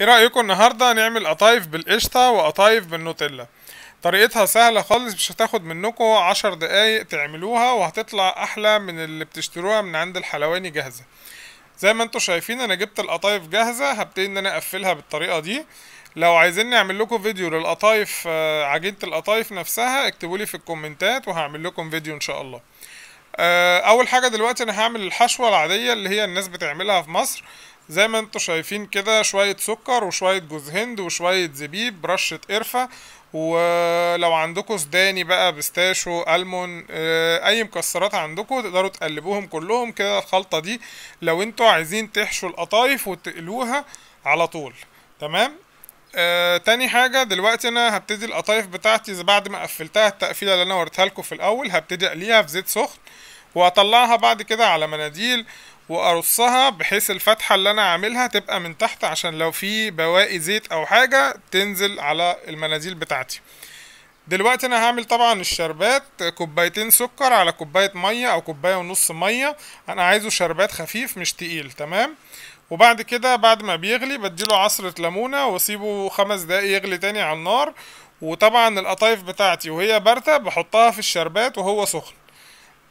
ايه رأيكم النهاردة نعمل قطايف بالقشطة وقطايف بالنوتيلا طريقتها سهلة خالص مش هتاخد منكم عشر دقايق تعملوها وهتطلع احلى من اللي بتشتروها من عند الحلواني جاهزة زي ما انتم شايفين انا جبت القطايف جاهزة هبتدي ان انا اقفلها بالطريقة دي لو عايزين نعمل لكم فيديو للقطايف آه، عجينة القطايف نفسها اكتبوا لي في الكومنتات وهعمل لكم فيديو ان شاء الله آه، اول حاجه دلوقتي انا هعمل الحشوه العاديه اللي هي الناس بتعملها في مصر زي ما انتم شايفين كده شوية سكر وشوية جوز هند وشوية زبيب رشة قرفة ولو عندكم سوداني بقى بستاشو المون آه، اي مكسرات عندكم تقدروا تقلبوهم كلهم كده الخلطة دي لو انتوا عايزين تحشوا القطايف وتقلوها على طول تمام آه تاني حاجة دلوقتي انا هبتدي القطايف بتاعتي بعد ما قفلتها التقفيلة اللي انا وريتها لكم في الاول هبتدي اقليها في زيت سخن وهطلعها بعد كده على مناديل وارصها بحيث الفتحه اللي انا عاملها تبقى من تحت عشان لو في بواقي زيت او حاجه تنزل على المناديل بتاعتي دلوقتي انا هعمل طبعا الشربات كوبايتين سكر على كوبايه ميه او كوبايه ونص ميه انا عايزه شربات خفيف مش تقيل تمام وبعد كده بعد ما بيغلي بديله عصره ليمونه واسيبه خمس دقايق يغلي تاني على النار وطبعا القطايف بتاعتي وهي بارده بحطها في الشربات وهو سخن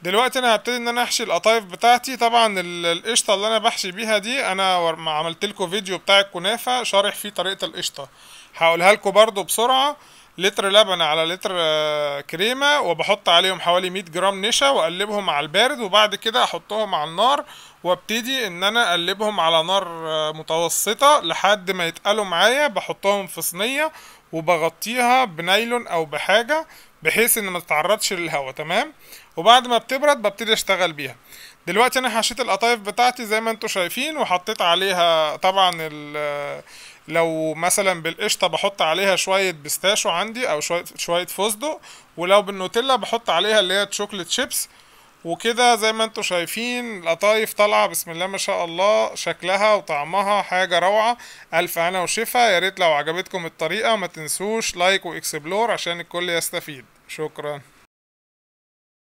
دلوقتي انا هبتدي ان انا احشي القطايف بتاعتي طبعا القشطه اللي انا بحشي بيها دي انا عملت لكم فيديو بتاع الكنافه شارح فيه طريقه القشطه هقولها لكم برده بسرعه لتر لبن على لتر آه، كريمة وبحط عليهم حوالي 100 جرام نشا واقلبهم على البارد وبعد كده احطهم على النار وابتدي ان انا اقلبهم على نار آه، متوسطة لحد ما يتقلوا معايا بحطهم في صينية وبغطيها بنايلون او بحاجة بحيث ان ما تتعرضش للهواء تمام وبعد ما بتبرد ببتدي اشتغل بيها دلوقتي انا حشيت القطايف بتاعتي زي ما انتم شايفين وحطيت عليها طبعا لو مثلا بالقشطه بحط عليها شويه بستاشو عندي او شويه شويه فستق ولو بالنوتيلا بحط عليها اللي هي تشوكليت شيبس وكده زي ما انتم شايفين القطايف طالعه بسم الله ما شاء الله شكلها وطعمها حاجه روعه الف هنا وشفا يا ريت لو عجبتكم الطريقه ما تنسوش لايك واكسبلور عشان الكل يستفيد شكرا